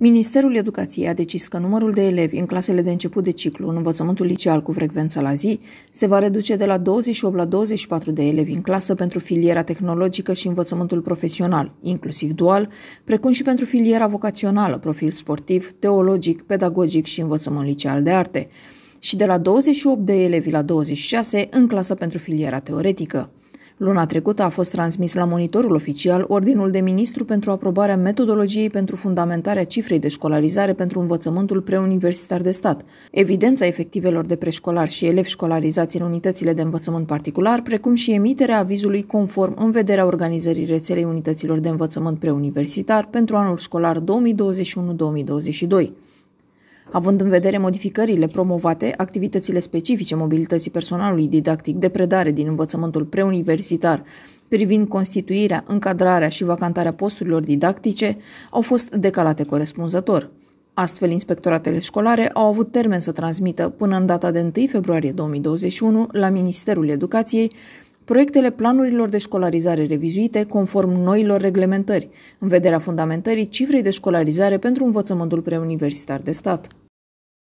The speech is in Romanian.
Ministerul Educației a decis că numărul de elevi în clasele de început de ciclu în învățământul liceal cu frecvență la zi se va reduce de la 28 la 24 de elevi în clasă pentru filiera tehnologică și învățământul profesional, inclusiv dual, precum și pentru filiera vocațională, profil sportiv, teologic, pedagogic și învățământ liceal de arte, și de la 28 de elevi la 26 în clasă pentru filiera teoretică. Luna trecută a fost transmis la monitorul oficial Ordinul de Ministru pentru aprobarea metodologiei pentru fundamentarea cifrei de școlarizare pentru învățământul preuniversitar de stat. Evidența efectivelor de preșcolar și elevi școlarizați în unitățile de învățământ particular, precum și emiterea avizului conform în vederea organizării rețelei unităților de învățământ preuniversitar pentru anul școlar 2021-2022. Având în vedere modificările promovate, activitățile specifice mobilității personalului didactic de predare din învățământul preuniversitar, privind constituirea, încadrarea și vacantarea posturilor didactice, au fost decalate corespunzător. Astfel, inspectoratele școlare au avut termen să transmită până în data de 1 februarie 2021 la Ministerul Educației proiectele planurilor de școlarizare revizuite conform noilor reglementări, în vederea fundamentării cifrei de școlarizare pentru învățământul preuniversitar de stat.